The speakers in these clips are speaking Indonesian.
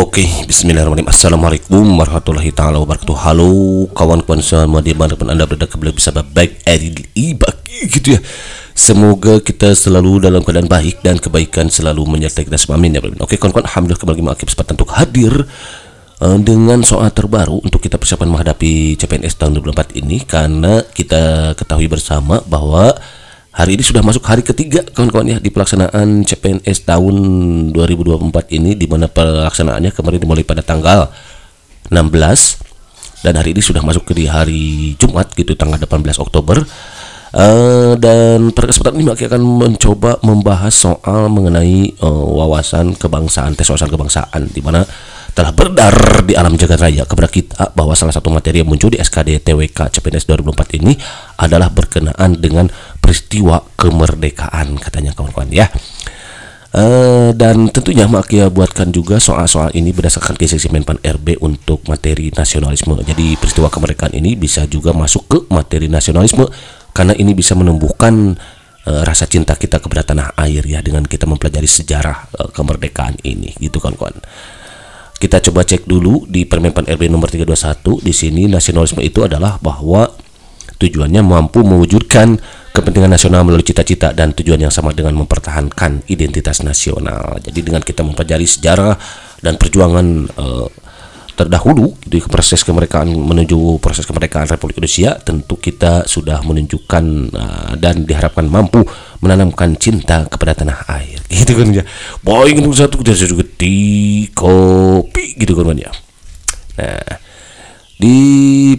Oke, okay, bismillahirrahmanirrahim. Assalamualaikum warahmatullahi taala wabarakatuh. Halo kawan-kawan semua di mana pun Anda berada kembali bisa baik Bagi gitu ya. Semoga kita selalu dalam keadaan baik dan kebaikan selalu menyertai kita semua. Amin ya Oke, okay, kawan-kawan, alhamdulillah kembali lagi kesempatan untuk hadir eh, dengan soal terbaru untuk kita persiapan menghadapi CPNS tahun 2024 ini karena kita ketahui bersama bahwa Hari ini sudah masuk hari ketiga kawan-kawan ya di pelaksanaan CPNS tahun 2024 ini di mana pelaksanaannya kemarin dimulai pada tanggal 16 dan hari ini sudah masuk ke di hari Jumat gitu tanggal 18 Oktober. Uh, dan pada kesempatan ini Maki akan mencoba membahas soal mengenai uh, wawasan kebangsaan, tes wawasan kebangsaan di mana telah berdar di alam jagat raya kepada kita bahwa salah satu materi yang muncul di SKD TWK CPNS 2024 ini adalah berkenaan dengan peristiwa kemerdekaan katanya kawan-kawan ya. Uh, dan tentunya Makia buatkan juga soal-soal ini berdasarkan kisah Menpan RB untuk materi nasionalisme. Jadi peristiwa kemerdekaan ini bisa juga masuk ke materi nasionalisme karena ini bisa menumbuhkan uh, rasa cinta kita kepada tanah air ya dengan kita mempelajari sejarah uh, kemerdekaan ini gitu kawan kawan. Kita coba cek dulu di Permenpan RB nomor 321 di sini nasionalisme itu adalah bahwa tujuannya mampu mewujudkan kepentingan nasional melalui cita-cita dan tujuan yang sama dengan mempertahankan identitas nasional. Jadi dengan kita mempelajari sejarah dan perjuangan eh, terdahulu gitu proses kemerdekaan menuju proses kemerdekaan Republik Indonesia tentu kita sudah menunjukkan uh, dan diharapkan mampu menanamkan cinta kepada tanah air gitu kan ya untuk satu kita kopi gitu kan ya nah di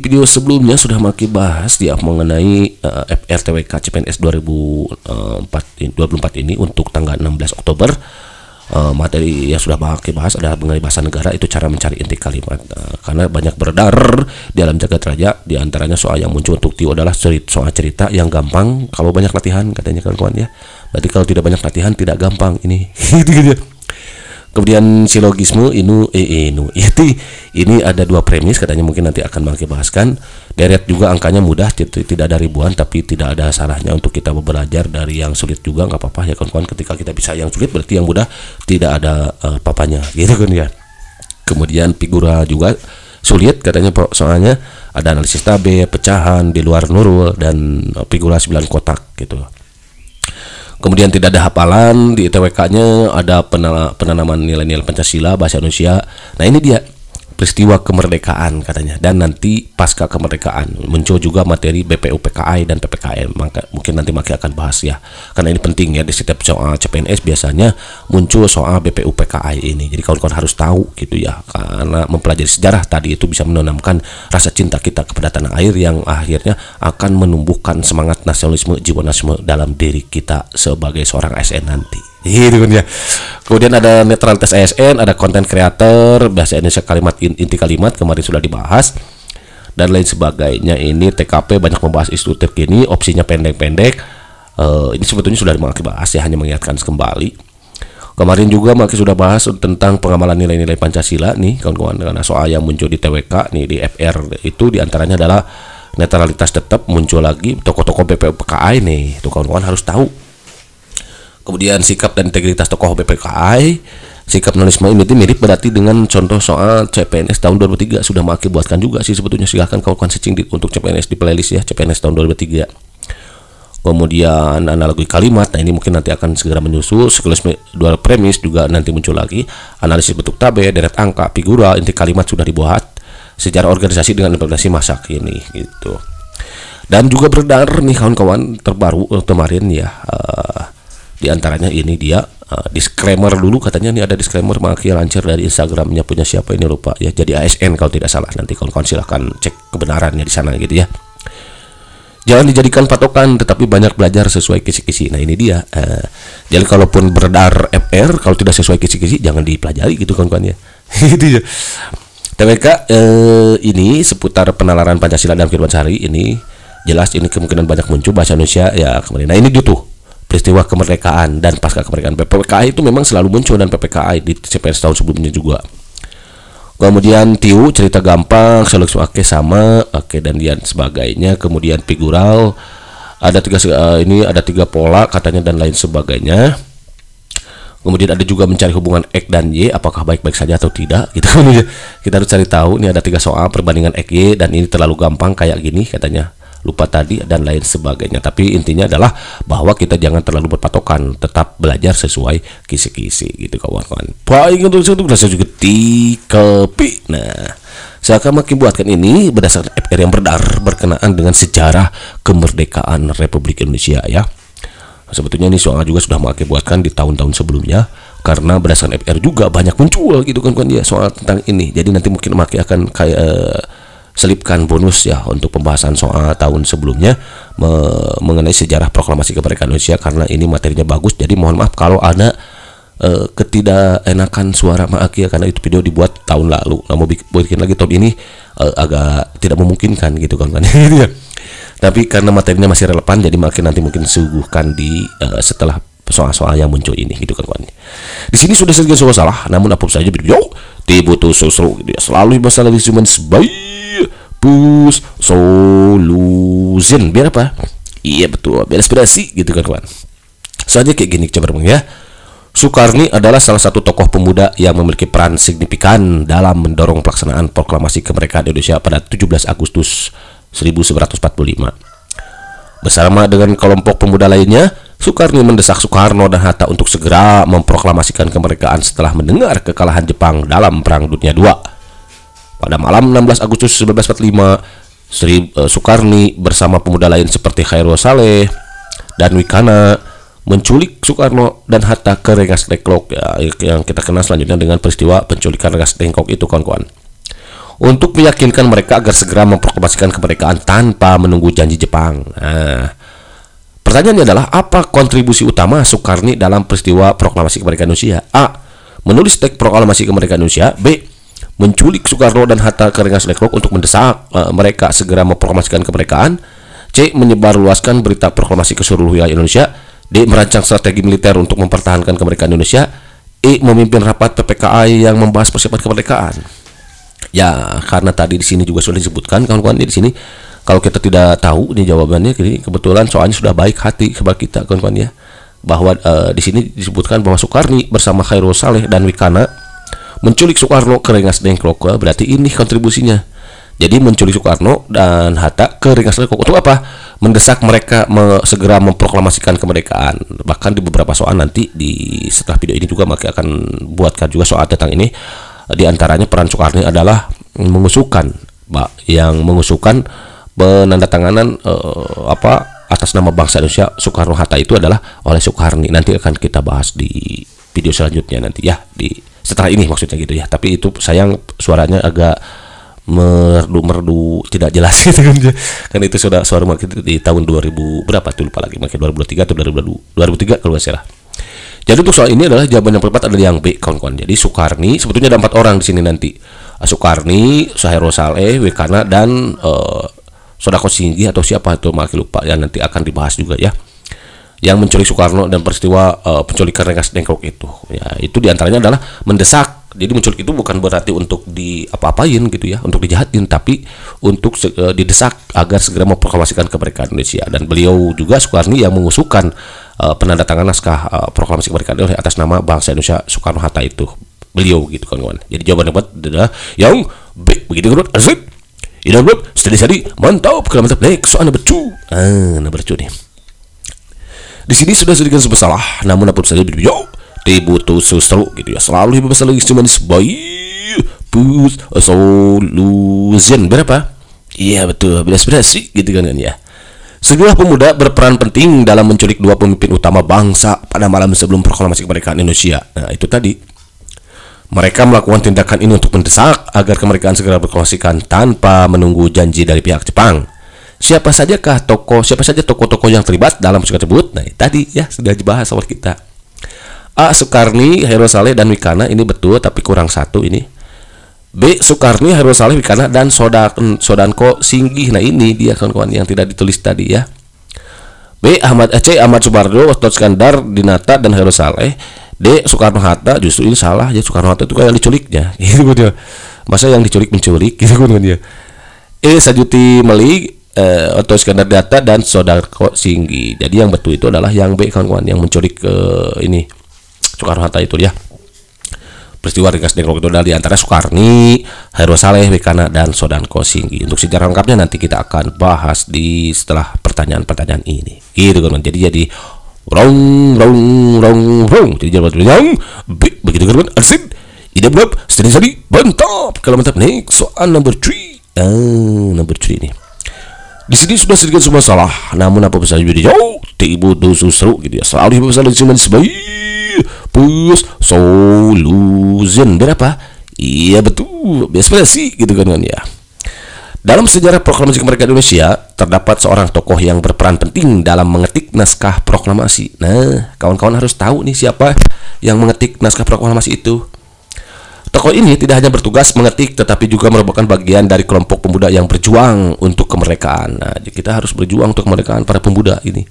video sebelumnya sudah maki bahas dia mengenai uh, FRTWK CPNS 2004 24 ini untuk tanggal 16 Oktober uh, materi yang sudah Maki bahas adalah mengenai bahasa negara itu cara mencari inti kalimat uh, karena banyak beredar di dalam jagat raja di antaranya soal yang muncul untuk Tio adalah cerita, soal cerita yang gampang kalau banyak latihan katanya kawan-kawan ya berarti kalau tidak banyak latihan tidak gampang ini gitu kemudian silogisme inu e inu itu ini ada dua premis katanya mungkin nanti akan mangke bahaskan deret juga angkanya mudah tidak ada ribuan tapi tidak ada salahnya untuk kita belajar dari yang sulit juga nggak apa-apa ya kawan-kawan ketika kita bisa yang sulit berarti yang mudah tidak ada uh, papanya gitu kan ya kemudian figura juga sulit katanya soalnya ada analisis tabel pecahan di luar nurul dan eh, figura 9 kotak gitu kemudian tidak ada hafalan di TWK-nya ada penanaman nilai-nilai Pancasila bahasa Indonesia nah ini dia peristiwa kemerdekaan katanya dan nanti pasca kemerdekaan muncul juga materi BPUPKI dan PPKN maka mungkin nanti Maki akan bahas ya karena ini penting ya di setiap soal CPNS biasanya muncul soal BPUPKI ini jadi kawan-kawan harus tahu gitu ya karena mempelajari sejarah tadi itu bisa menanamkan rasa cinta kita kepada tanah air yang akhirnya akan menumbuhkan semangat nasionalisme jiwa nasionalisme dalam diri kita sebagai seorang ASN nanti gitu ya. Kemudian ada netralitas ASN, ada konten kreator, bahasa Indonesia kalimat inti kalimat kemarin sudah dibahas dan lain sebagainya. Ini TKP banyak membahas isu terkini, opsinya pendek-pendek. Uh, ini sebetulnya sudah Maki bahas ya, hanya mengingatkan kembali. Kemarin juga Maki sudah bahas tentang pengamalan nilai-nilai Pancasila nih kawan-kawan karena soal yang muncul di TWK nih di FR itu diantaranya adalah netralitas tetap muncul lagi tokoh-tokoh BPKI nih tuh kawan-kawan harus tahu kemudian sikap dan integritas tokoh BPKI sikap nonisme ini mirip berarti dengan contoh soal CPNS tahun 2003 sudah mengakibatkan juga sih sebetulnya silahkan kawan-kawan searching di, untuk CPNS di playlist ya CPNS tahun 2003 kemudian analogi kalimat nah ini mungkin nanti akan segera menyusul sekelas dual premis juga nanti muncul lagi analisis bentuk tabel deret angka figura inti kalimat sudah dibuat secara organisasi dengan implementasi masa kini gitu dan juga beredar nih kawan-kawan terbaru eh, kemarin ya uh, di antaranya ini dia uh, disclaimer dulu katanya ini ada disclaimer maki lancar dari Instagramnya punya siapa ini lupa ya. Jadi ASN kalau tidak salah nanti kawan-kawan silahkan cek kebenarannya di sana gitu ya. Jangan dijadikan patokan, tetapi banyak belajar sesuai kisi-kisi. Nah ini dia. Uh, jadi kalaupun beredar FR, kalau tidak sesuai kisi-kisi, jangan dipelajari gitu kawan-kawan ya. Gitu ya. TWK eh, ini seputar penalaran Pancasila dalam kehidupan sehari ini jelas ini kemungkinan banyak muncul bahasa Indonesia ya kemarin. Nah ini tuh peristiwa kemerdekaan dan pasca kemerdekaan PPKI itu memang selalu muncul dan PPKI di CPNS tahun sebelumnya juga kemudian Tiu cerita gampang seleksi Oke sama Oke dan dan sebagainya kemudian figural ada tiga eh, ini ada tiga pola katanya dan lain sebagainya kemudian ada juga mencari hubungan X dan Y apakah baik-baik saja atau tidak kita gitu. kita harus cari tahu ini ada tiga soal perbandingan X Y dan ini terlalu gampang kayak gini katanya lupa tadi dan lain sebagainya tapi intinya adalah bahwa kita jangan terlalu berpatokan tetap belajar sesuai kisi-kisi gitu kawan-kawan baik untuk itu belajar juga kopi nah saya akan makin buatkan ini berdasarkan FR yang berdar berkenaan dengan sejarah kemerdekaan Republik Indonesia ya sebetulnya ini soal juga sudah makin buatkan di tahun-tahun sebelumnya karena berdasarkan FR juga banyak muncul gitu kan kan ya soal tentang ini jadi nanti mungkin makin akan kayak eh, selipkan bonus ya untuk pembahasan soal tahun sebelumnya me mengenai sejarah proklamasi kemerdekaan Indonesia karena ini materinya bagus jadi mohon maaf kalau ada e, ketidakenakan suara maaki ya karena itu video dibuat tahun lalu nah mau bikin lagi tahun ini e, agak tidak memungkinkan gitu kan kan tapi karena materinya masih relevan jadi makin nanti mungkin suguhkan di e, setelah soal-soal yang muncul ini gitu kan kawan di sini sudah sedikit soal salah namun apapun saja video butuh susu dia selalu bahasa lebih cuma sebaik bus solution biar apa iya betul biar inspirasi gitu kan kawan saja kayak gini coba ya Soekarni adalah salah satu tokoh pemuda yang memiliki peran signifikan dalam mendorong pelaksanaan proklamasi kemerdekaan Indonesia pada 17 Agustus 1945. Bersama dengan kelompok pemuda lainnya, Soekarno mendesak Soekarno dan Hatta untuk segera memproklamasikan kemerdekaan setelah mendengar kekalahan Jepang dalam Perang Dunia II. Pada malam 16 Agustus 1945, Sri eh, Soekarni bersama pemuda lain seperti Khairul Saleh dan Wikana menculik Soekarno dan Hatta ke Rengas Dengklok ya, yang kita kenal selanjutnya dengan peristiwa penculikan Rengas Dengklok itu kawan-kawan. Untuk meyakinkan mereka agar segera memproklamasikan kemerdekaan tanpa menunggu janji Jepang. Nah, Pertanyaannya adalah apa kontribusi utama Soekarni dalam peristiwa proklamasi kemerdekaan Indonesia? A. Menulis teks proklamasi kemerdekaan Indonesia. B. Menculik Soekarno dan Hatta ke Rengas Dengklok untuk mendesak uh, mereka segera memproklamasikan kemerdekaan. C. Menyebarluaskan berita proklamasi ke seluruh wilayah Indonesia. D. Merancang strategi militer untuk mempertahankan kemerdekaan Indonesia. E. Memimpin rapat PPKI yang membahas persiapan kemerdekaan. Ya, karena tadi di sini juga sudah disebutkan kawan-kawan di sini kalau kita tidak tahu ini jawabannya jadi kebetulan soalnya sudah baik hati kepada kita kawan-kawan ya bahwa e, di sini disebutkan bahwa Soekarni bersama Khairul Saleh dan Wikana menculik Soekarno ke Rengas Dengklok eh, berarti ini kontribusinya jadi menculik Soekarno dan Hatta ke Ringas Dengklok untuk apa mendesak mereka me segera memproklamasikan kemerdekaan bahkan di beberapa soal nanti di setelah video ini juga maka akan buatkan juga soal tentang ini di antaranya peran Soekarni adalah mengusulkan yang mengusulkan penandatanganan uh, eh, apa atas nama bangsa Indonesia Soekarno Hatta itu adalah oleh Soekarni nanti akan kita bahas di video selanjutnya nanti ya di setelah ini maksudnya gitu ya tapi itu sayang suaranya agak merdu-merdu tidak jelas gitu kan ya. karena itu sudah suara market di tahun 2000 berapa tuh lupa lagi makin 2003 atau 2002 2003 kalau nggak salah jadi untuk soal ini adalah jawaban yang tepat adalah yang B kawan-kawan jadi Soekarni sebetulnya ada empat orang di sini nanti Soekarni Soeharto Saleh Wekana dan uh, Sodako Singgi atau siapa itu makin lupa ya nanti akan dibahas juga ya yang menculik Soekarno dan peristiwa uh, penculikan Rengas Dengklok itu ya itu diantaranya adalah mendesak jadi menculik itu bukan berarti untuk di apa-apain gitu ya untuk dijahatin tapi untuk uh, didesak agar segera memproklamasikan kemerdekaan Indonesia dan beliau juga Soekarno yang mengusulkan uh, penandatangan naskah uh, proklamasi kemerdekaan oleh atas nama bangsa Indonesia Soekarno Hatta itu beliau gitu kawan kawan jadi jawabannya buat adalah yang begitu kan asik In a sudah steady mantap, kalau mantap next soal number two, ah anda bercu nih. Di sini sudah sedikit salah, namun apa saja video dibutuh selalu gitu ya, selalu besar lagi cuma sebuah, push solution berapa? Iya betul, beres beres sih gitu kan kan ya. Sejumlah pemuda berperan penting dalam menculik dua pemimpin utama bangsa pada malam sebelum proklamasi kemerdekaan Indonesia. Nah, itu tadi mereka melakukan tindakan ini untuk mendesak agar kemerdekaan segera berkongsikan tanpa menunggu janji dari pihak Jepang. Siapa sajakah toko, siapa saja toko-toko yang terlibat dalam musik tersebut? Nah, tadi ya sudah dibahas awal kita. A. Soekarni, Hero Saleh, dan Wikana ini betul tapi kurang satu ini. B. Soekarni, Hero Saleh, Wikana, dan Sodan, Sodanko Singgih. Nah ini dia kawan-kawan yang tidak ditulis tadi ya. B. Ahmad Aceh, Ahmad Subardo, Wasto Skandar, Dinata, dan Hero Saleh D Soekarno Hatta justru ini salah ya Soekarno Hatta itu kayak diculiknya gitu kan dia masa yang diculik menculik gitu kan ya eh Sajuti Meli eh, atau Skandar Data dan Sodarko Singgi jadi yang betul itu adalah yang B kawan-kawan yang menculik ke eh, ini Soekarno Hatta itu ya peristiwa ringkas Dengklok itu adalah antara Soekarni, Hairul Saleh, Wekana, dan Sodanko Singgi. Untuk sejarah lengkapnya nanti kita akan bahas di setelah pertanyaan-pertanyaan ini. Gitu kan. Jadi jadi Rong rong rong rong. Jadi jangan macam yang begitu kan asin. Ide blab, sering sering mantap. Kalau mantap nih soal number three. Ah, number three nih. Di sini sudah sedikit semua salah. Namun apa pesan jadi jauh tibu dosu seru gitu ya. Selalu Soalnya pesan cuma sebaik plus solution berapa? Iya betul. Biasa sih gitu kan ya. Dalam sejarah proklamasi kemerdekaan Indonesia, terdapat seorang tokoh yang berperan penting dalam mengetik naskah proklamasi. Nah, kawan-kawan harus tahu nih siapa yang mengetik naskah proklamasi itu. Tokoh ini tidak hanya bertugas mengetik, tetapi juga merupakan bagian dari kelompok pemuda yang berjuang untuk kemerdekaan. Nah, kita harus berjuang untuk kemerdekaan para pemuda ini.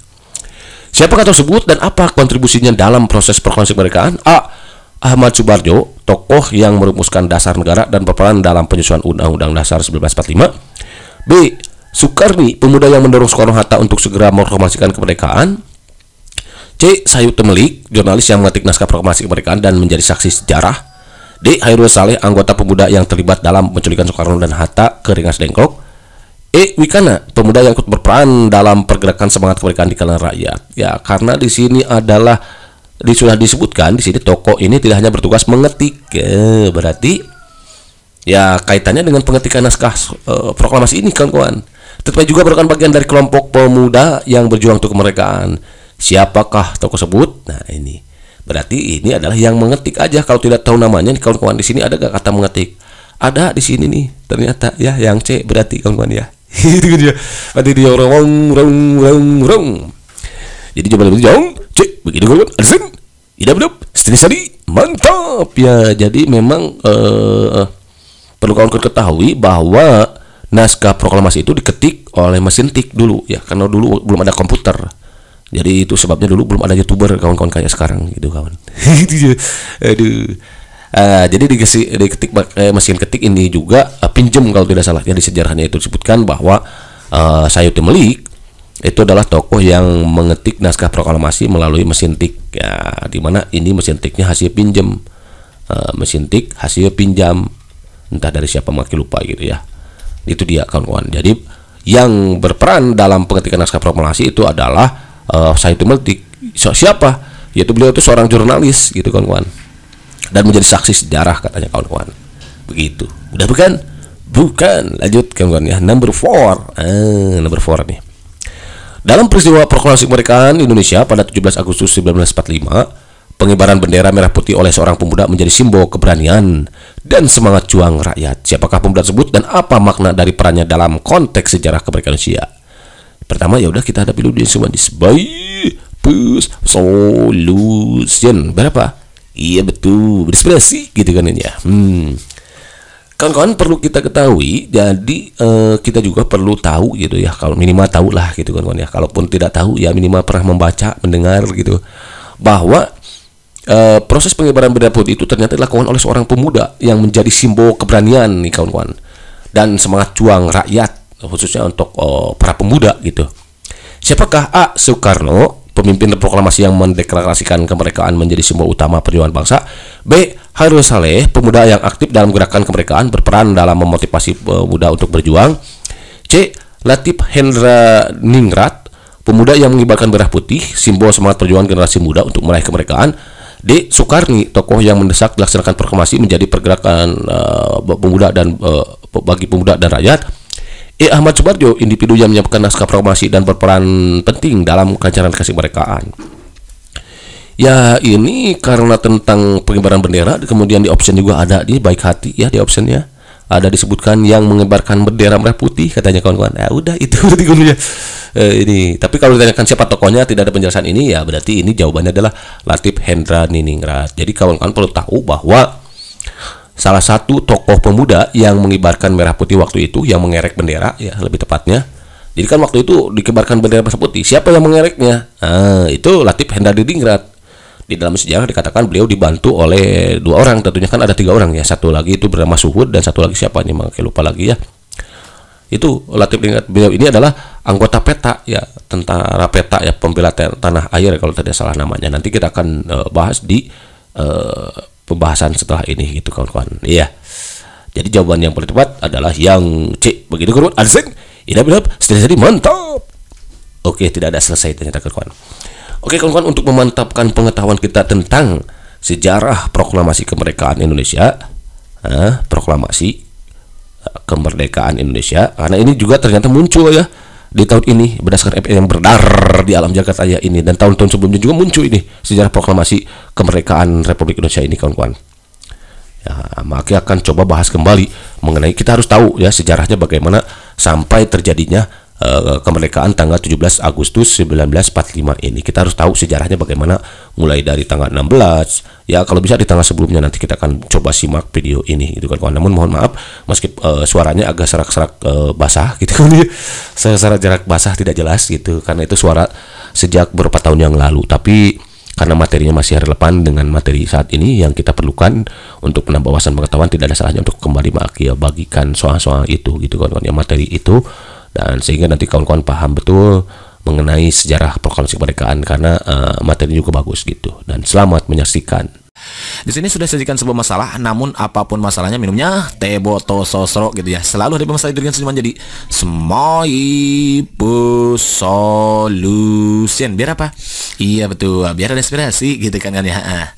Siapakah tersebut dan apa kontribusinya dalam proses proklamasi kemerdekaan? A. Ahmad Subarjo, tokoh yang merumuskan dasar negara dan berperan dalam penyusunan Undang-Undang Dasar 1945. B. Sukarni, pemuda yang mendorong Soekarno-Hatta untuk segera mereformasikan kemerdekaan. C. Sayu Temelik, jurnalis yang mengetik naskah proklamasi kemerdekaan dan menjadi saksi sejarah. D. Hairul Saleh, anggota pemuda yang terlibat dalam penculikan Soekarno dan Hatta ke Ringas Dengklok. E. Wikana, pemuda yang ikut berperan dalam pergerakan semangat kemerdekaan di kalangan rakyat. Ya, karena di sini adalah di, sudah disebutkan di sini toko ini tidak hanya bertugas mengetik eh, berarti ya kaitannya dengan pengetikan naskah eh, proklamasi ini kawan-kawan tetapi juga merupakan bagian dari kelompok pemuda yang berjuang untuk kemerdekaan siapakah toko sebut nah ini berarti ini adalah yang mengetik aja kalau tidak tahu namanya kawan-kawan di sini ada gak kata mengetik ada di sini nih ternyata ya yang C berarti kawan-kawan ya itu dia berarti dia rong rong rong rong jadi coba lebih jauh begitu gue adsen idap mantap ya jadi memang uh, perlu kawan kawan ketahui bahwa naskah proklamasi itu diketik oleh mesin tik dulu ya karena dulu belum ada komputer jadi itu sebabnya dulu belum ada youtuber kawan-kawan kayak sekarang gitu kawan aduh Uh, jadi dikasih diketik pakai eh, mesin ketik ini juga uh, pinjem kalau tidak salah. di sejarahnya itu disebutkan bahwa uh, Sayuti Melik itu adalah tokoh yang mengetik naskah proklamasi melalui mesin tik ya dimana ini mesin tiknya hasil pinjam e, mesin tik hasil pinjam entah dari siapa maki lupa gitu ya itu dia kawan-kawan jadi yang berperan dalam pengetikan naskah proklamasi itu adalah e, Said Meltik siapa yaitu beliau itu seorang jurnalis gitu kawan-kawan dan menjadi saksi sejarah katanya kawan-kawan begitu udah bukan bukan lanjut kawan-kawan ya number four ah, number four nih dalam peristiwa proklamasi kemerdekaan Indonesia pada 17 Agustus 1945, pengibaran bendera merah putih oleh seorang pemuda menjadi simbol keberanian dan semangat juang rakyat. Siapakah pemuda tersebut dan apa makna dari perannya dalam konteks sejarah kemerdekaan Indonesia? Pertama ya udah kita hadapi dulu di semua disebut pus solution. Berapa? Iya betul, berinspirasi gitu kan ya. Hmm kawan-kawan perlu kita ketahui jadi eh, kita juga perlu tahu gitu ya kalau minimal tahu lah gitu kawan-kawan ya kalaupun tidak tahu ya minimal pernah membaca mendengar gitu bahwa eh, proses pengibaran bendera putih itu ternyata dilakukan oleh seorang pemuda yang menjadi simbol keberanian nih kawan-kawan dan semangat juang rakyat khususnya untuk eh, para pemuda gitu siapakah A Soekarno pemimpin proklamasi yang mendeklarasikan kemerdekaan menjadi simbol utama perjuangan bangsa. B. Hairul Saleh, pemuda yang aktif dalam gerakan kemerdekaan berperan dalam memotivasi pemuda untuk berjuang. C. Latif Hendra Ningrat, pemuda yang mengibarkan merah putih, simbol semangat perjuangan generasi muda untuk meraih kemerdekaan. D. Soekarni, tokoh yang mendesak dilaksanakan proklamasi menjadi pergerakan uh, pemuda dan uh, bagi pemuda dan rakyat. E. Ahmad Subarjo, individu yang menyiapkan naskah proklamasi dan berperan penting dalam kasih merekaan. Ya ini karena tentang pengibaran bendera, kemudian di option juga ada di baik hati ya di optionnya ada disebutkan yang mengibarkan bendera merah putih katanya kawan-kawan ya udah itu berarti eh, ini tapi kalau ditanyakan siapa tokohnya tidak ada penjelasan ini ya berarti ini jawabannya adalah Latif Hendra Niningrat jadi kawan-kawan perlu tahu bahwa salah satu tokoh pemuda yang mengibarkan merah putih waktu itu yang mengerek bendera ya lebih tepatnya jadi kan waktu itu dikibarkan bendera merah putih siapa yang mengereknya nah, itu Latif Hendardi Dingrat di dalam sejarah dikatakan beliau dibantu oleh dua orang tentunya kan ada tiga orang ya satu lagi itu bernama Suhud dan satu lagi siapa nih mungkin lupa lagi ya itu Latif Dingrat beliau ini adalah anggota PETA ya tentara PETA ya pembela tanah air kalau tidak salah namanya nanti kita akan uh, bahas di uh, pembahasan setelah ini gitu kawan-kawan iya jadi jawaban yang paling tepat adalah yang C begitu kawan Alsen Ini benar jadi mantap oke tidak ada selesai ternyata kawan-kawan oke kawan-kawan untuk memantapkan pengetahuan kita tentang sejarah proklamasi kemerdekaan Indonesia eh, proklamasi eh, kemerdekaan Indonesia karena ini juga ternyata muncul ya di tahun ini berdasarkan FPI yang berdar di alam jagat raya ini dan tahun-tahun sebelumnya juga muncul ini sejarah proklamasi kemerdekaan Republik Indonesia ini kawan-kawan. Ya, maka akan coba bahas kembali mengenai kita harus tahu ya sejarahnya bagaimana sampai terjadinya Eh, kemerdekaan tanggal 17 Agustus 1945 ini. Kita harus tahu sejarahnya bagaimana mulai dari tanggal 16. Ya, kalau bisa di tanggal sebelumnya nanti kita akan coba simak video ini gitu kan kawan. Namun mohon maaf meski uh, suaranya agak serak-serak uh, basah gitu kan. Ya. Serak-serak jarak basah tidak jelas gitu karena itu suara sejak beberapa tahun yang lalu. Tapi karena materinya masih relevan dengan materi saat ini yang kita perlukan untuk menambah wawasan pengetahuan tidak ada salahnya untuk kembali bagikan soal-soal itu gitu kan, kawan ya materi itu dan sehingga nanti kawan-kawan paham betul mengenai sejarah proklamasi kemerdekaan karena uh, eh, materi juga bagus gitu dan selamat menyaksikan di sini sudah sajikan sebuah masalah, namun apapun masalahnya minumnya teh botol sosro gitu ya. Selalu ada masalah dengan senyuman jadi Smoibu Solution. Biar apa? Iya betul, biar ada inspirasi gitu kan kan ya. Ah.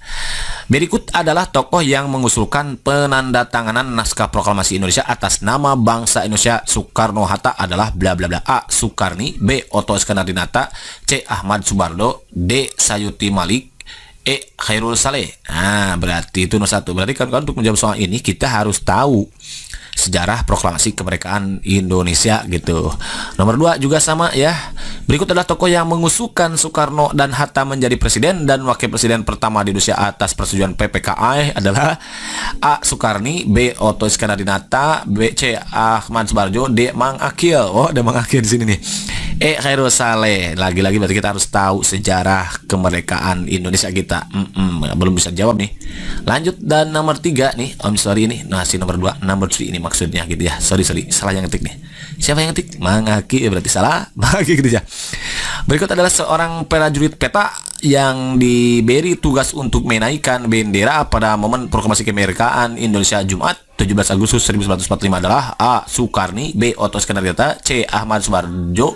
Berikut adalah tokoh yang mengusulkan penandatanganan naskah proklamasi Indonesia atas nama bangsa Indonesia Soekarno-Hatta adalah bla bla bla A. Soekarni B. Otto Iskandar Dinata C. Ahmad Subardo D. Sayuti Malik E. Khairul Saleh. Nah, berarti itu nomor satu. Berarti kan, kan untuk menjawab soal ini kita harus tahu sejarah proklamasi kemerdekaan Indonesia gitu. Nomor dua juga sama ya. Berikut adalah tokoh yang mengusulkan Soekarno dan Hatta menjadi presiden dan wakil presiden pertama di Indonesia atas persetujuan PPKI adalah A. Soekarni, B. Otto Iskandar B. C. Ahmad Subarjo, D. Mang Akil. Oh, ada Mang Akil di sini nih. E. Khairul Saleh Lagi-lagi berarti kita harus tahu sejarah kemerdekaan Indonesia kita Mm-mm, Belum bisa jawab nih Lanjut dan nomor tiga nih Om oh, sorry ini Nah si nomor dua Nomor 3 ini maksudnya gitu ya sorry sorry salah yang ngetik nih siapa yang ngetik mangaki ya eh, berarti salah mangaki gitu ya berikut adalah seorang prajurit peta yang diberi tugas untuk menaikkan bendera pada momen proklamasi kemerdekaan Indonesia Jumat 17 Agustus 1945 adalah A. Sukarni B. Oto Skenardiata C. Ahmad Subarjo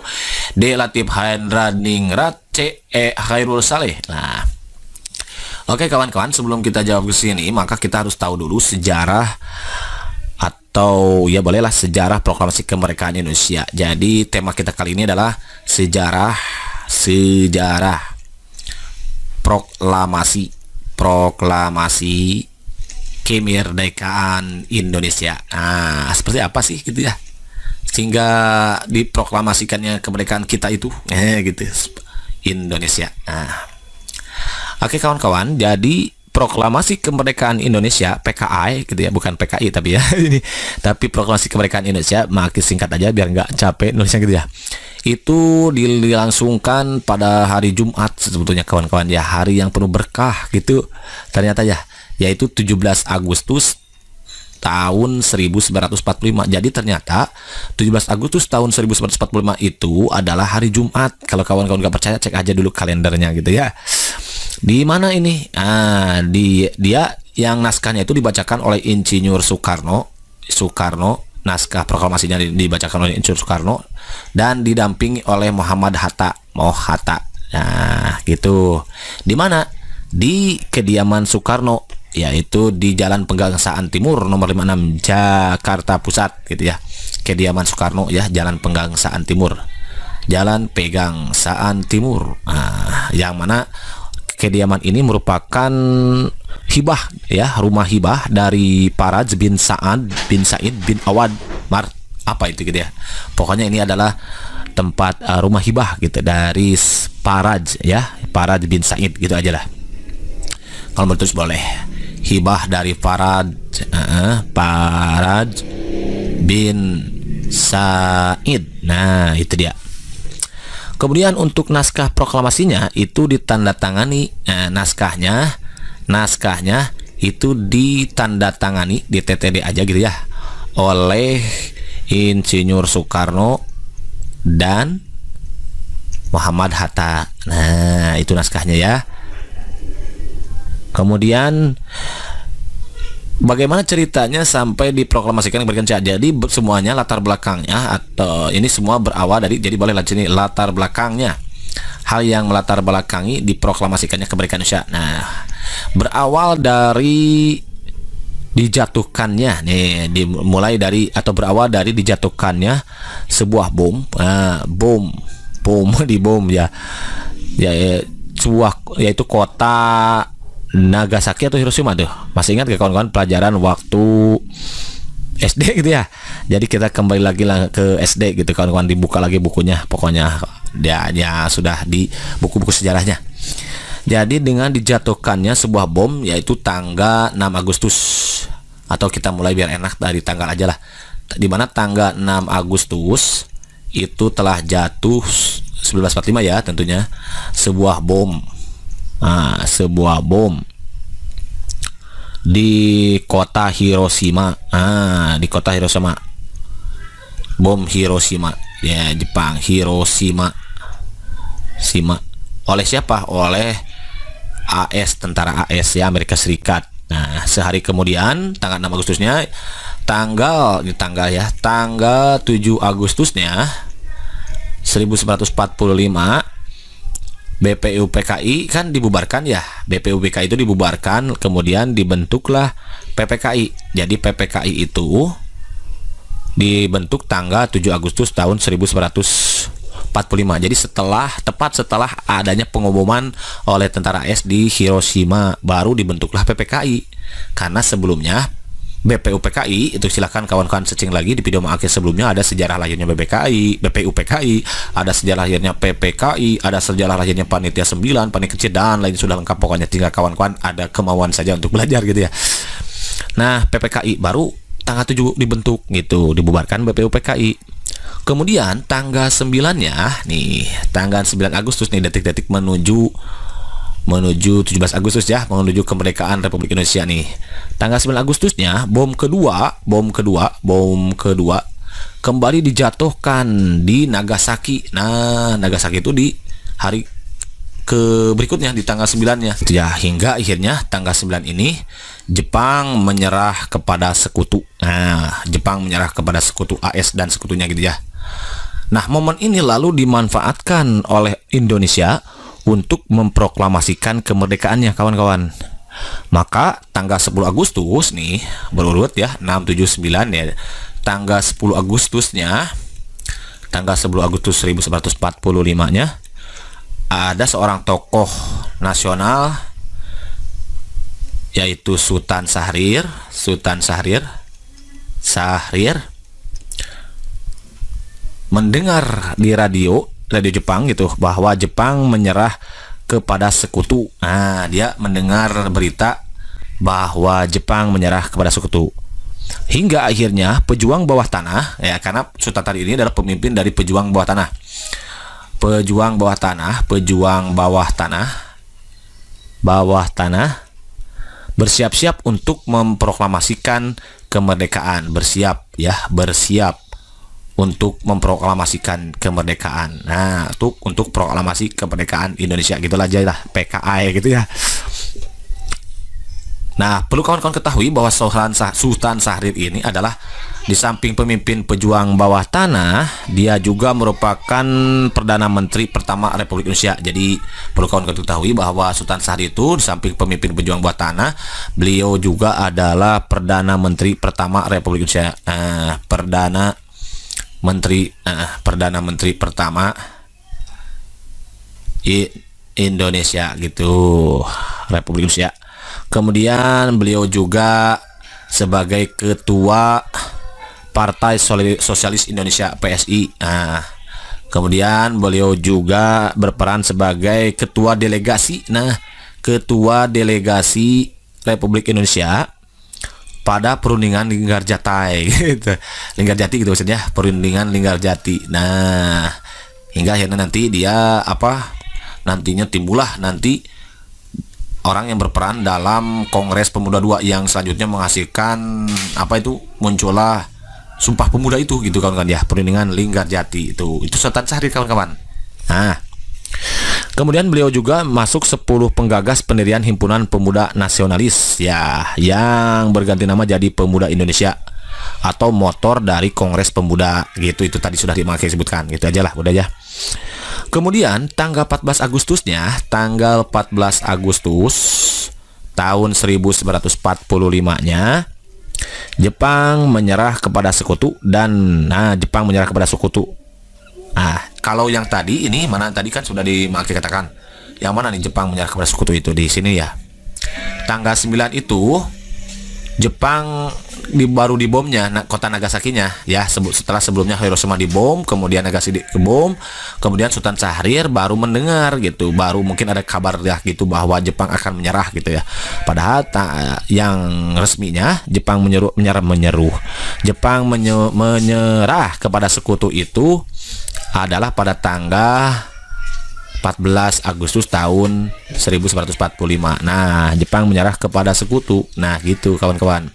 D. Latif Hendra Ningrat C. E. Khairul Saleh nah Oke kawan-kawan, sebelum kita jawab ke sini, maka kita harus tahu dulu sejarah atau ya bolehlah sejarah proklamasi kemerdekaan Indonesia. Jadi tema kita kali ini adalah sejarah sejarah proklamasi proklamasi kemerdekaan Indonesia. Nah, seperti apa sih gitu ya? Sehingga diproklamasikannya kemerdekaan kita itu eh gitu Indonesia. Nah. Oke kawan-kawan, jadi proklamasi kemerdekaan Indonesia PKI gitu ya bukan PKI tapi ya ini tapi proklamasi kemerdekaan Indonesia makin singkat aja biar nggak capek nulisnya gitu ya itu dilangsungkan pada hari Jumat sebetulnya kawan-kawan ya hari yang penuh berkah gitu ternyata ya yaitu 17 Agustus tahun 1945. Jadi ternyata 17 Agustus tahun 1945 itu adalah hari Jumat. Kalau kawan-kawan gak percaya cek aja dulu kalendernya gitu ya. Di mana ini? Ah, di dia yang naskahnya itu dibacakan oleh Insinyur Soekarno, Soekarno naskah proklamasinya dibacakan oleh Insinyur Soekarno dan didampingi oleh Muhammad Hatta, Moh Hatta. Nah, gitu. Di mana? Di kediaman Soekarno yaitu di Jalan Penggangsaan Timur nomor 56 Jakarta Pusat gitu ya. Kediaman Soekarno ya, Jalan Penggangsaan Timur. Jalan Pegangsaan Timur. Nah, yang mana Kediaman ini merupakan hibah ya, rumah hibah dari para bin Sa'ad bin Sa'id bin Awad Mar apa itu gitu ya. Pokoknya ini adalah tempat uh, rumah hibah gitu dari Paraj ya, Paraj bin Sa'id gitu aja lah. Kalau menurut boleh hibah dari Paraj uh, eh, Paraj bin Sa'id. Nah, itu dia. Kemudian untuk naskah proklamasinya itu ditandatangani eh, naskahnya, naskahnya itu ditandatangani di TTD aja gitu ya oleh Insinyur Soekarno dan Muhammad Hatta. Nah, itu naskahnya ya. Kemudian Bagaimana ceritanya sampai diproklamasikan diberikan Cak? Jadi semuanya latar belakangnya atau ini semua berawal dari jadi boleh lanjut ini latar belakangnya hal yang melatar belakangi diproklamasikannya kemerdekaan Indonesia. Nah, berawal dari dijatuhkannya nih dimulai dari atau berawal dari dijatuhkannya sebuah bom nah, bom bom di bom ya. ya ya sebuah yaitu kota Nagasaki atau Hiroshima tuh masih ingat ke kawan-kawan pelajaran waktu SD gitu ya jadi kita kembali lagi lah ke SD gitu kawan-kawan dibuka lagi bukunya pokoknya dia ya sudah di buku-buku sejarahnya jadi dengan dijatuhkannya sebuah bom yaitu tanggal 6 Agustus atau kita mulai biar enak dari tanggal aja lah dimana tanggal 6 Agustus itu telah jatuh 1945 ya tentunya sebuah bom ah, sebuah bom di kota Hiroshima ah di kota Hiroshima bom Hiroshima ya Jepang Hiroshima Sima oleh siapa oleh AS tentara AS ya Amerika Serikat nah sehari kemudian tanggal 6 Agustusnya tanggal di tanggal ya tanggal 7 Agustusnya 1945 BPUPKI kan dibubarkan ya BPUPKI itu dibubarkan kemudian dibentuklah PPKI jadi PPKI itu dibentuk tanggal 7 Agustus tahun 1945 jadi setelah tepat setelah adanya pengumuman oleh tentara AS di Hiroshima baru dibentuklah PPKI karena sebelumnya BPUPKI itu silahkan kawan-kawan searching lagi di video Maakir sebelumnya ada sejarah lahirnya BPKI, BPUPKI, ada sejarah lahirnya PPKI, ada sejarah lahirnya Panitia 9, Panitia kecil dan lain sudah lengkap pokoknya tinggal kawan-kawan ada kemauan saja untuk belajar gitu ya. Nah, PPKI baru tanggal 7 dibentuk gitu, dibubarkan BPUPKI. Kemudian tanggal 9-nya nih, tanggal 9 Agustus nih detik-detik menuju menuju 17 Agustus ya menuju kemerdekaan Republik Indonesia nih tanggal 9 Agustusnya bom kedua bom kedua bom kedua kembali dijatuhkan di Nagasaki nah Nagasaki itu di hari ke berikutnya di tanggal 9 nya ya hingga akhirnya tanggal 9 ini Jepang menyerah kepada sekutu nah Jepang menyerah kepada sekutu AS dan sekutunya gitu ya nah momen ini lalu dimanfaatkan oleh Indonesia untuk memproklamasikan kemerdekaannya kawan-kawan. Maka tanggal 10 Agustus nih berurut ya 679 ya. Tanggal 10 Agustusnya tanggal 10 Agustus 1945-nya ada seorang tokoh nasional yaitu Sultan Sahrir, Sultan Sahrir, Sahrir mendengar di radio radio Jepang gitu bahwa Jepang menyerah kepada sekutu. Nah, dia mendengar berita bahwa Jepang menyerah kepada sekutu. Hingga akhirnya pejuang bawah tanah ya karena Sutatari ini adalah pemimpin dari pejuang bawah tanah. Pejuang bawah tanah, pejuang bawah tanah bawah tanah bersiap-siap untuk memproklamasikan kemerdekaan, bersiap ya, bersiap untuk memproklamasikan kemerdekaan. Nah, untuk untuk proklamasi kemerdekaan Indonesia gitulah aja lah PKI gitu ya. Nah, perlu kawan-kawan ketahui bahwa Sultan Syahrir ini adalah di samping pemimpin pejuang bawah tanah, dia juga merupakan Perdana Menteri pertama Republik Indonesia. Jadi, perlu kawan-kawan ketahui bahwa Sultan Syahrir itu di samping pemimpin pejuang bawah tanah, beliau juga adalah Perdana Menteri pertama Republik Indonesia. Nah, Perdana menteri eh, perdana menteri pertama di Indonesia gitu Republik Indonesia kemudian beliau juga sebagai ketua Partai Sosialis Indonesia PSI nah kemudian beliau juga berperan sebagai ketua delegasi nah ketua delegasi Republik Indonesia pada perundingan Jatai gitu. Jati gitu maksudnya, perundingan Jati Nah, hingga akhirnya nanti dia apa? Nantinya timbullah nanti orang yang berperan dalam Kongres Pemuda 2 yang selanjutnya menghasilkan apa itu muncullah Sumpah Pemuda itu gitu kawan-kawan ya, perundingan Jati itu. Itu setan sehari kawan-kawan. Nah, Kemudian beliau juga masuk 10 penggagas pendirian Himpunan Pemuda Nasionalis ya yang berganti nama jadi Pemuda Indonesia atau motor dari Kongres Pemuda gitu itu tadi sudah dimakai sebutkan gitu aja lah udah ya. Kemudian tanggal 14 Agustusnya, tanggal 14 Agustus tahun 1945-nya Jepang menyerah kepada sekutu dan nah Jepang menyerah kepada sekutu Nah, kalau yang tadi ini mana tadi kan sudah dimaki katakan. Yang mana nih Jepang menyerah kepada sekutu itu di sini ya. Tanggal 9 itu Jepang di baru dibomnya kota Nagasaki-nya ya setelah sebelumnya Hiroshima dibom kemudian Nagasaki dibom kemudian Sultan Syahrir baru mendengar gitu baru mungkin ada kabar ya gitu bahwa Jepang akan menyerah gitu ya padahal ta, yang resminya Jepang menyeru menyerah menyeru Jepang menye, menyerah kepada sekutu itu adalah pada tanggal 14 Agustus tahun 1945. Nah, Jepang menyerah kepada sekutu. Nah, gitu kawan-kawan.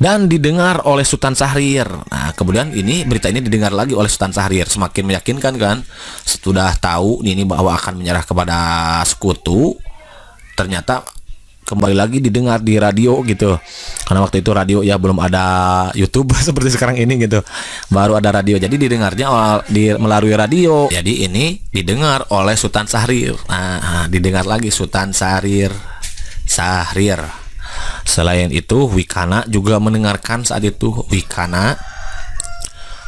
Dan didengar oleh Sultan Sahrir. Nah, kemudian ini berita ini didengar lagi oleh Sultan Sahrir. Semakin meyakinkan kan, sudah tahu ini bahwa akan menyerah kepada sekutu. Ternyata kembali lagi didengar di radio gitu karena waktu itu radio ya belum ada YouTube seperti sekarang ini gitu baru ada radio jadi didengarnya di melalui radio jadi ini didengar oleh Sultan Sahrir nah, didengar lagi Sultan Sahrir Sahrir selain itu Wikana juga mendengarkan saat itu Wikana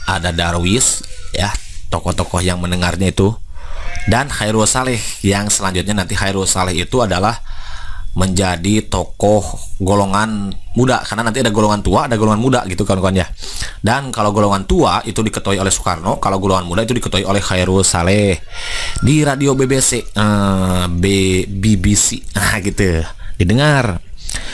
ada Darwis ya tokoh-tokoh yang mendengarnya itu dan Khairul Saleh yang selanjutnya nanti Khairul Saleh itu adalah menjadi tokoh golongan muda karena nanti ada golongan tua ada golongan muda gitu kawan-kawan ya dan kalau golongan tua itu diketuai oleh Soekarno kalau golongan muda itu diketuai oleh Khairul Saleh di radio BBC eh, B, BBC nah gitu didengar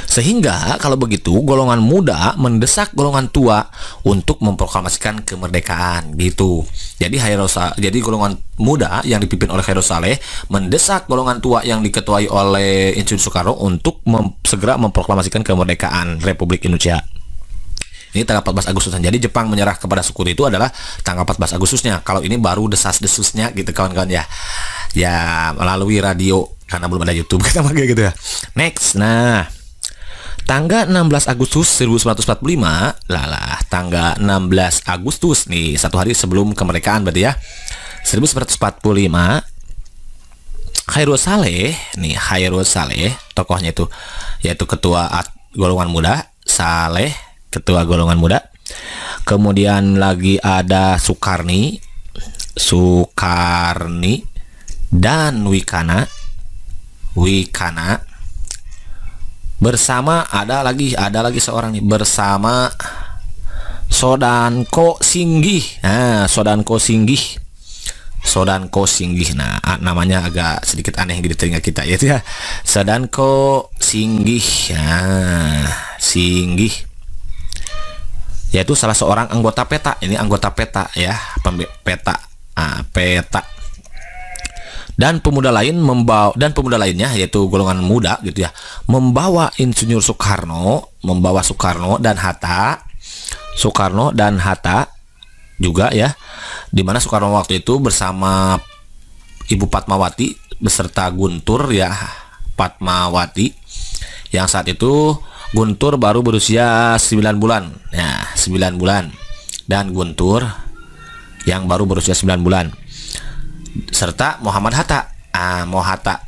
sehingga kalau begitu golongan muda mendesak golongan tua untuk memproklamasikan kemerdekaan gitu jadi Hairosa, jadi golongan muda yang dipimpin oleh Khairul Saleh mendesak golongan tua yang diketuai oleh Insinyur Soekarno untuk mem segera memproklamasikan kemerdekaan Republik Indonesia. Ini tanggal 14 Agustus. Jadi Jepang menyerah kepada sekutu itu adalah tanggal 14 Agustusnya. Kalau ini baru desas-desusnya gitu kawan-kawan ya. Ya melalui radio karena belum ada YouTube kita pakai gitu ya. Next. Nah, Tanggal 16 Agustus 1945, lalah, tanggal 16 Agustus nih, satu hari sebelum kemerdekaan berarti ya. 1945, Khairul Saleh, nih Khairul Saleh, tokohnya itu yaitu ketua golongan muda, Saleh, ketua golongan muda. Kemudian lagi ada Soekarni, Soekarni dan Wikana, Wikana bersama ada lagi ada lagi seorang nih bersama Sodanko Singgih nah Sodanko Singgih Sodanko Singgih nah namanya agak sedikit aneh gitu telinga kita ya ya Sodanko Singgih nah Singgih yaitu salah seorang anggota peta ini anggota peta ya peta nah, peta dan pemuda lain membawa dan pemuda lainnya yaitu golongan muda gitu ya membawa insinyur Soekarno membawa Soekarno dan Hatta Soekarno dan Hatta juga ya dimana Soekarno waktu itu bersama Ibu Patmawati beserta Guntur ya Patmawati yang saat itu Guntur baru berusia 9 bulan ya 9 bulan dan Guntur yang baru berusia 9 bulan serta Muhammad Hatta. Ah, Mohata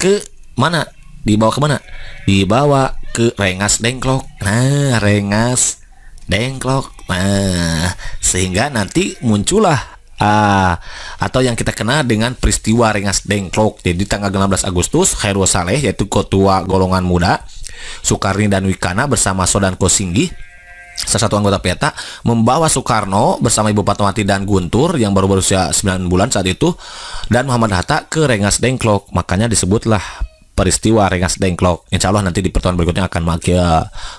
ke mana? Dibawa ke mana? Dibawa ke Rengas Dengklok. Nah, Rengas Dengklok. Nah, sehingga nanti muncullah Ah, atau yang kita kenal dengan peristiwa Rengas Dengklok. Jadi tanggal 16 Agustus, Khairul Saleh yaitu ketua golongan muda Sukarni dan Wikana bersama Sodan Kosinggi salah satu anggota PETA membawa Soekarno bersama Ibu Fatmawati dan Guntur yang baru berusia 9 bulan saat itu dan Muhammad Hatta ke Rengas Dengklok makanya disebutlah peristiwa Rengas Dengklok Insya Allah nanti di pertemuan berikutnya akan maki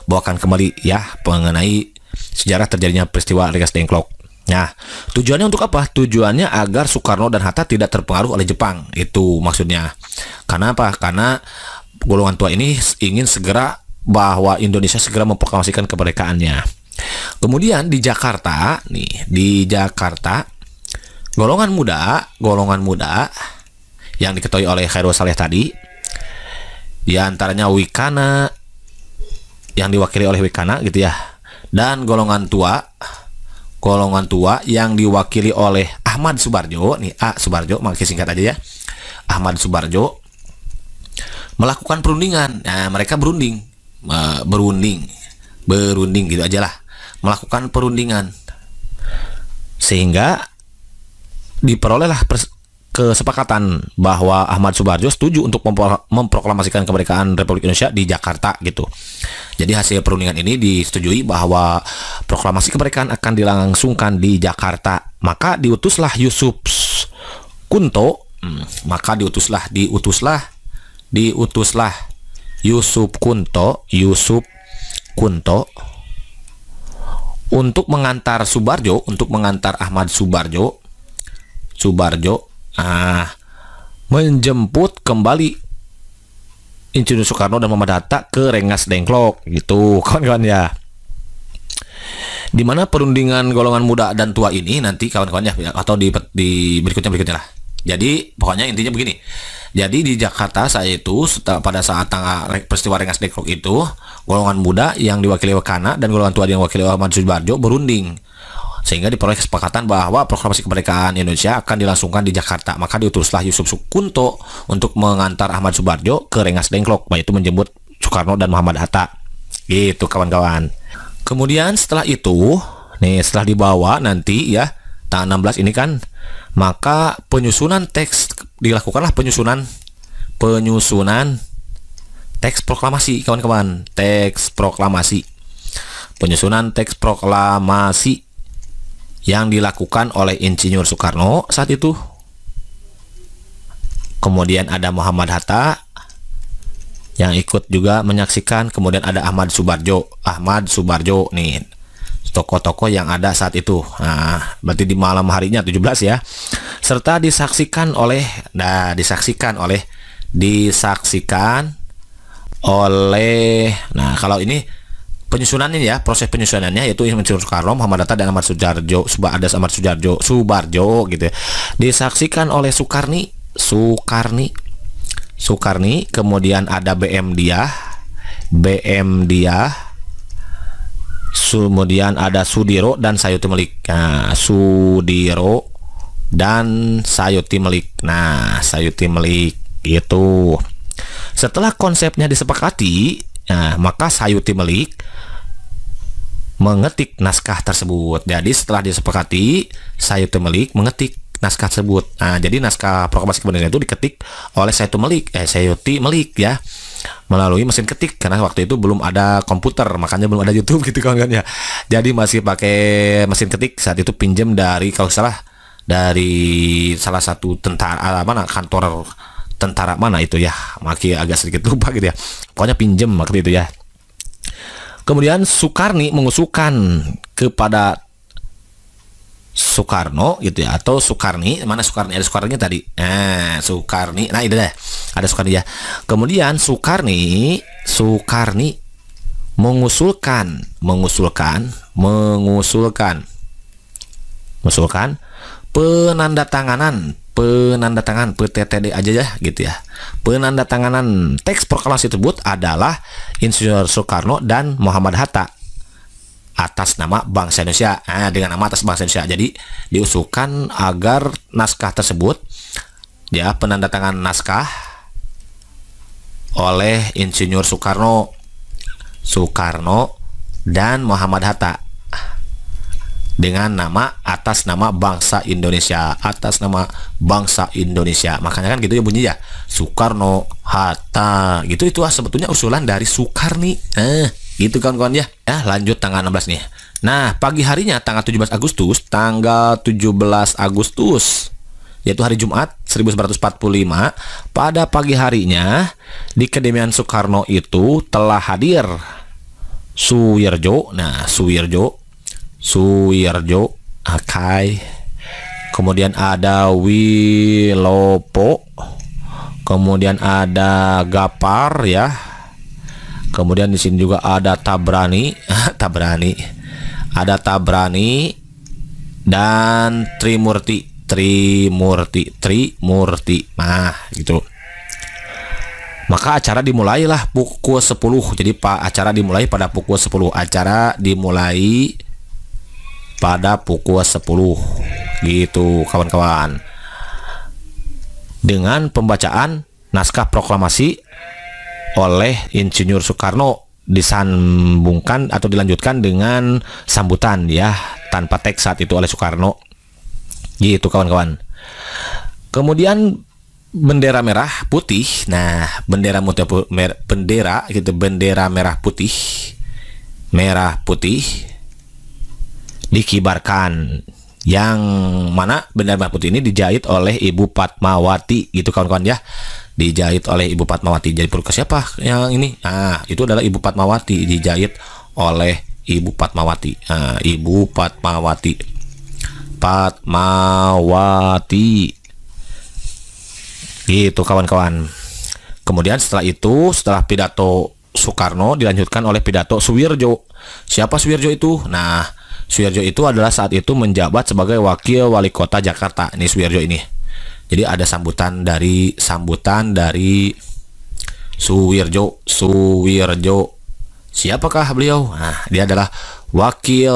bawakan kembali ya mengenai sejarah terjadinya peristiwa Rengas Dengklok Nah, tujuannya untuk apa? Tujuannya agar Soekarno dan Hatta tidak terpengaruh oleh Jepang. Itu maksudnya. Karena apa? Karena golongan tua ini ingin segera bahwa Indonesia segera memproklamasikan kemerdekaannya. Kemudian di Jakarta, nih, di Jakarta golongan muda, golongan muda yang diketahui oleh Khairul Saleh tadi di antaranya Wikana yang diwakili oleh Wikana gitu ya dan golongan tua golongan tua yang diwakili oleh Ahmad Subarjo nih A Subarjo makin singkat aja ya Ahmad Subarjo melakukan perundingan nah mereka berunding berunding berunding gitu aja lah melakukan perundingan sehingga diperolehlah kesepakatan bahwa Ahmad Subarjo setuju untuk memproklamasikan kemerdekaan Republik Indonesia di Jakarta gitu. Jadi hasil perundingan ini disetujui bahwa proklamasi kemerdekaan akan dilangsungkan di Jakarta. Maka diutuslah Yusuf Kunto, hmm, maka diutuslah diutuslah diutuslah Yusuf Kunto Yusuf Kunto untuk mengantar Subarjo untuk mengantar Ahmad Subarjo Subarjo ah menjemput kembali Insinyur Soekarno dan Mamadata ke Rengas Dengklok gitu kawan-kawan ya di mana perundingan golongan muda dan tua ini nanti kawan-kawan ya atau di, di berikutnya berikutnya lah jadi pokoknya intinya begini. Jadi di Jakarta saya itu pada saat tanggal peristiwa Rengas Dengklok itu golongan muda yang diwakili oleh Kana dan golongan tua yang diwakili oleh Ahmad Subarjo berunding sehingga diperoleh kesepakatan bahwa proklamasi kemerdekaan Indonesia akan dilangsungkan di Jakarta. Maka diutuslah Yusuf Sukunto untuk mengantar Ahmad Subarjo ke Rengas Dengklok, yaitu menjemput Soekarno dan Muhammad Hatta. Gitu kawan-kawan. Kemudian setelah itu, nih setelah dibawa nanti ya, Nah, 16 ini kan maka penyusunan teks dilakukanlah penyusunan penyusunan teks proklamasi kawan-kawan teks proklamasi penyusunan teks proklamasi yang dilakukan oleh Insinyur Soekarno saat itu kemudian ada Muhammad Hatta yang ikut juga menyaksikan kemudian ada Ahmad Subarjo Ahmad Subarjo nih toko-toko yang ada saat itu. Nah, berarti di malam harinya 17 ya. Serta disaksikan oleh nah disaksikan oleh disaksikan oleh nah kalau ini penyusunannya ya proses penyusunannya yaitu Insinyur Soekarno Muhammad Hatta dan Ahmad Sujarjo ada Ahmad Sujarjo Subarjo gitu ya. disaksikan oleh Soekarni Soekarni Soekarni kemudian ada BM dia, BM dia, kemudian ada Sudiro dan Sayuti Melik nah Sudiro dan Sayuti Melik nah Sayuti Melik itu setelah konsepnya disepakati nah maka Sayuti Melik mengetik naskah tersebut. Jadi setelah disepakati, Sayuti Melik mengetik naskah tersebut. Nah, jadi naskah proklamasi kemerdekaan itu diketik oleh Sayuti Melik, eh Sayuti Melik ya melalui mesin ketik karena waktu itu belum ada komputer makanya belum ada YouTube gitu kan, kan ya jadi masih pakai mesin ketik saat itu pinjam dari kalau salah dari salah satu tentara ah, mana kantor tentara mana itu ya maki agak sedikit lupa gitu ya pokoknya pinjam waktu itu ya kemudian Soekarni mengusulkan kepada Soekarno gitu ya atau Soekarni mana Soekarni ada Soekarni tadi eh Soekarni nah itu deh ada Soekarni ya kemudian Soekarni Soekarni mengusulkan mengusulkan mengusulkan mengusulkan penandatanganan penandatangan PTTD aja ya gitu ya penandatanganan teks proklamasi tersebut adalah Insinyur Soekarno dan Muhammad Hatta atas nama bangsa Indonesia eh, dengan nama atas bangsa Indonesia jadi diusulkan agar naskah tersebut ya penandatangan naskah oleh Insinyur Soekarno Soekarno dan Muhammad Hatta dengan nama atas nama bangsa Indonesia atas nama bangsa Indonesia makanya kan gitu ya bunyi ya Soekarno Hatta gitu itu sebetulnya usulan dari Soekarni eh itu kawan-kawan ya. Ya, lanjut tanggal 16 nih. Nah, pagi harinya tanggal 17 Agustus, tanggal 17 Agustus yaitu hari Jumat 1945 pada pagi harinya di Kediaman Soekarno itu telah hadir Suwirjo. Nah, Suwirjo Suwirjo Akai kemudian ada Wilopo kemudian ada Gapar ya Kemudian di sini juga ada Tabrani, Tabrani. Ada Tabrani dan Trimurti, Trimurti, Trimurti. Nah, gitu. Maka acara dimulailah pukul 10. Jadi Pak acara dimulai pada pukul 10. Acara dimulai pada pukul 10. Gitu, kawan-kawan. Dengan pembacaan naskah proklamasi oleh Insinyur Soekarno disambungkan atau dilanjutkan dengan sambutan ya tanpa teks saat itu oleh Soekarno gitu kawan-kawan kemudian bendera merah putih nah bendera mutia mer, bendera gitu bendera merah putih merah putih dikibarkan yang mana bendera merah putih ini dijahit oleh Ibu Fatmawati gitu kawan-kawan ya dijahit oleh Ibu Fatmawati. Jadi perlu ke siapa yang ini? nah itu adalah Ibu Fatmawati dijahit oleh Ibu Fatmawati. nah, Ibu Fatmawati. Fatmawati. Gitu kawan-kawan. Kemudian setelah itu, setelah pidato Soekarno dilanjutkan oleh pidato Suwirjo. Siapa Suwirjo itu? Nah, Suwirjo itu adalah saat itu menjabat sebagai wakil wali kota Jakarta. Ini Suwirjo ini. Jadi ada sambutan dari sambutan dari Suwirjo Suwirjo siapakah beliau? Nah, dia adalah wakil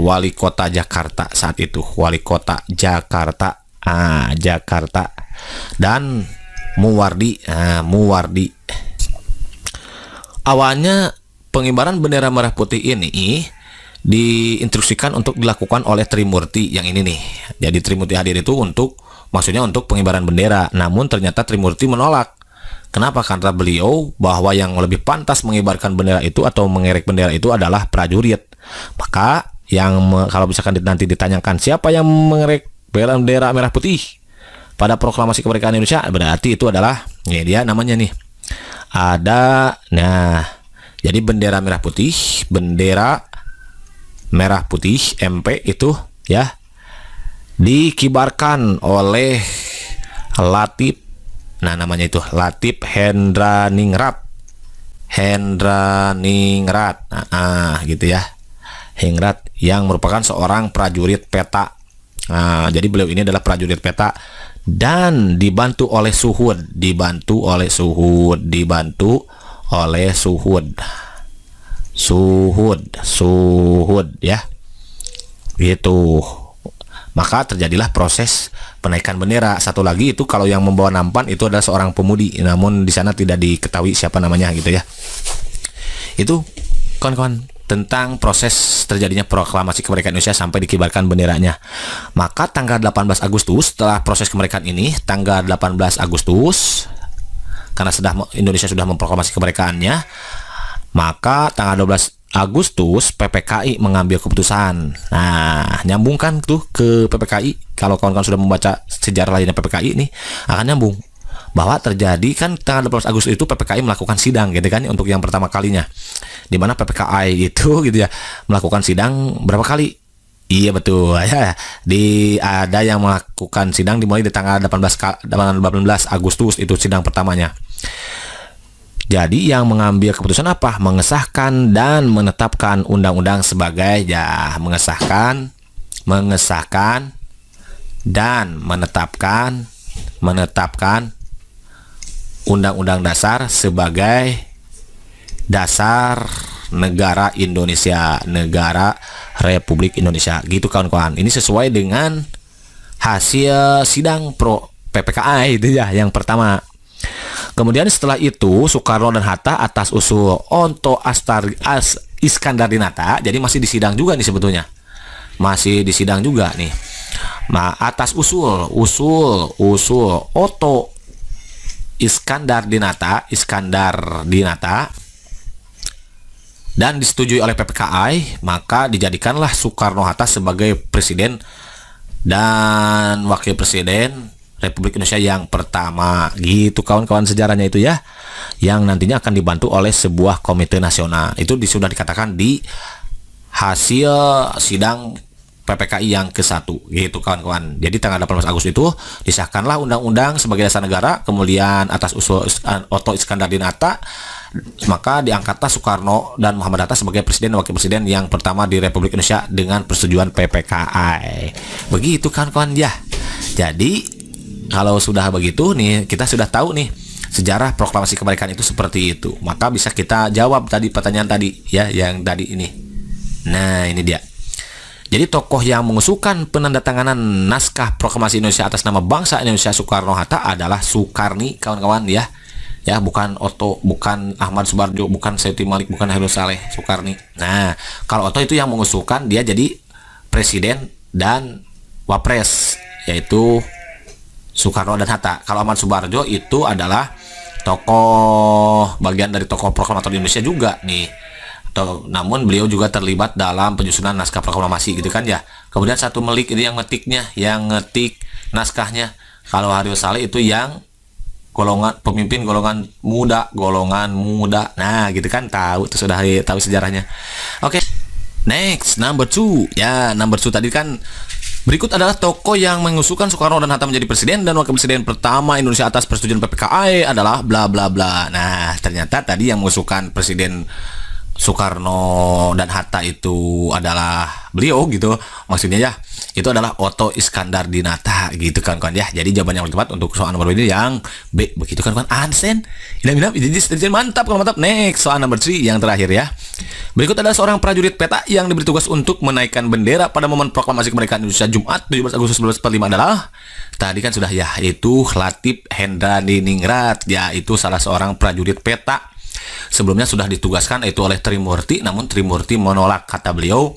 wali kota Jakarta saat itu, wali kota Jakarta, ah, Jakarta, dan Muwardi, ah, Muwardi. Awalnya pengibaran bendera merah putih ini diinstruksikan untuk dilakukan oleh Trimurti yang ini nih. Jadi Trimurti hadir itu untuk maksudnya untuk pengibaran bendera. Namun ternyata Trimurti menolak. Kenapa? Karena beliau bahwa yang lebih pantas mengibarkan bendera itu atau mengerek bendera itu adalah prajurit. Maka yang kalau misalkan nanti ditanyakan siapa yang mengerek bendera merah putih pada proklamasi kemerdekaan Indonesia berarti itu adalah ya dia namanya nih ada nah jadi bendera merah putih bendera merah putih MP itu ya dikibarkan oleh Latif nah namanya itu Latif Hendra Ningrat Hendra Ningrat nah, ah, gitu ya Ningrat yang merupakan seorang prajurit peta nah, jadi beliau ini adalah prajurit peta dan dibantu oleh Suhud dibantu oleh Suhud dibantu oleh Suhud Suhud Suhud ya gitu maka terjadilah proses penaikan bendera. Satu lagi itu kalau yang membawa nampan itu adalah seorang pemudi, namun di sana tidak diketahui siapa namanya gitu ya. Itu kawan-kawan tentang proses terjadinya proklamasi kemerdekaan Indonesia sampai dikibarkan benderanya. Maka tanggal 18 Agustus setelah proses kemerdekaan ini, tanggal 18 Agustus karena sudah Indonesia sudah memproklamasi kemerdekaannya, maka tanggal 12 Agustus PPKI mengambil keputusan. Nah, nyambungkan tuh ke PPKI. Kalau kawan-kawan sudah membaca sejarah lainnya PPKI ini akan nyambung bahwa terjadi kan tanggal 12 Agustus itu PPKI melakukan sidang gitu kan untuk yang pertama kalinya. Di mana PPKI itu gitu ya melakukan sidang berapa kali? Iya betul ya. Di ada yang melakukan sidang dimulai di tanggal 18 18 Agustus itu sidang pertamanya. Jadi yang mengambil keputusan apa? Mengesahkan dan menetapkan undang-undang sebagai ya mengesahkan, mengesahkan dan menetapkan menetapkan undang-undang dasar sebagai dasar negara Indonesia, negara Republik Indonesia. Gitu kawan-kawan. Ini sesuai dengan hasil sidang pro PPKI itu ya yang pertama Kemudian setelah itu Soekarno dan Hatta atas usul Onto Astar As Iskandar Dinata, jadi masih disidang juga nih sebetulnya. Masih disidang juga nih. Nah, atas usul, usul, usul Otto Iskandar Dinata, Iskandar Dinata dan disetujui oleh PPKI, maka dijadikanlah Soekarno Hatta sebagai presiden dan wakil presiden Republik Indonesia yang pertama gitu kawan-kawan sejarahnya itu ya yang nantinya akan dibantu oleh sebuah komite nasional itu sudah dikatakan di hasil sidang PPKI yang ke-1 gitu kawan-kawan. Jadi tanggal 18 Agustus itu disahkanlah undang-undang sebagai dasar negara, kemudian atas usul Otto Iskandar Dinata maka diangkatlah Soekarno dan Muhammad Hatta sebagai presiden dan wakil presiden yang pertama di Republik Indonesia dengan persetujuan PPKI. Begitu kawan-kawan ya. Jadi kalau sudah begitu nih, kita sudah tahu nih sejarah proklamasi kemerdekaan itu seperti itu. Maka bisa kita jawab tadi pertanyaan tadi ya yang tadi ini. Nah, ini dia. Jadi tokoh yang mengusulkan penandatanganan naskah proklamasi Indonesia atas nama bangsa Indonesia Soekarno Hatta adalah Soekarni kawan-kawan ya. Ya, bukan Oto, bukan Ahmad Subarjo, bukan Seti Malik, bukan Heru Saleh, Soekarni. Nah, kalau Oto itu yang mengusulkan dia jadi presiden dan wapres yaitu Soekarno dan Hatta. Kalau Ahmad Subarjo itu adalah tokoh bagian dari tokoh proklamator Indonesia juga nih. Atau, namun beliau juga terlibat dalam penyusunan naskah proklamasi gitu kan ya. Kemudian satu melik ini yang ngetiknya, yang ngetik naskahnya. Kalau Haryo Saleh itu yang golongan pemimpin golongan muda, golongan muda. Nah, gitu kan tahu itu sudah tahu sejarahnya. Oke. Okay. Next, number two. Ya, number two tadi kan Berikut adalah toko yang mengusulkan Soekarno dan Hatta menjadi presiden dan wakil presiden pertama Indonesia atas persetujuan PPKI adalah bla bla bla. Nah, ternyata tadi yang mengusulkan presiden Soekarno dan Hatta itu adalah beliau gitu. Maksudnya ya itu adalah Otto Iskandar Dinata gitu kan kan ya jadi jawaban yang tepat untuk soal nomor ini yang B begitu kan kan Ansen ini, inam jadi mantap kalau mantap next soal nomor 3 yang terakhir ya berikut adalah seorang prajurit peta yang diberi tugas untuk menaikkan bendera pada momen proklamasi kemerdekaan Indonesia Jumat 17 Agustus 1945 adalah tadi kan sudah ya itu Latif Hendra Niningrat itu salah seorang prajurit peta sebelumnya sudah ditugaskan itu oleh Trimurti namun Trimurti menolak kata beliau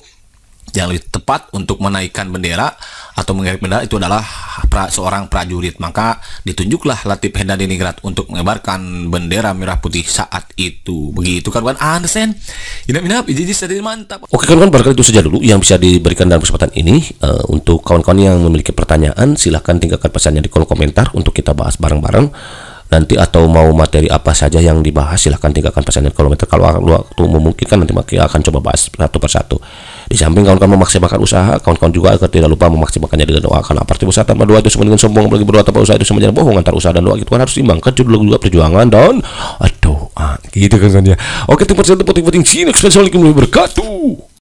yang lebih tepat untuk menaikkan bendera atau mengerik bendera itu adalah pra, seorang prajurit. Maka ditunjuklah Latif Hendadiningrat untuk mengibarkan bendera merah putih saat itu. Begitu kan kan Andersen ah, ini minap jadi jadi mantap. Oke kan kan barangkali itu saja dulu yang bisa diberikan dalam kesempatan ini. Uh, untuk kawan-kawan yang memiliki pertanyaan silahkan tinggalkan pesannya di kolom komentar untuk kita bahas bareng-bareng nanti atau mau materi apa saja yang dibahas silahkan tinggalkan pesannya di kolom komentar kalau waktu memungkinkan nanti kita akan coba bahas satu persatu di samping kawan-kawan memaksimalkan usaha, kawan-kawan juga agar tidak lupa memaksimalkannya dengan doa. Karena partai usaha tanpa doa itu sama dengan sombong, bagi berdoa tanpa usaha itu sama dengan bohong. Antara usaha dan doa itu kan harus imbang. Kan judul juga perjuangan dan doa. Gitu kan ya. Oke, tempat saya tempat-tempat sini. Assalamualaikum warahmatullahi wabarakatuh.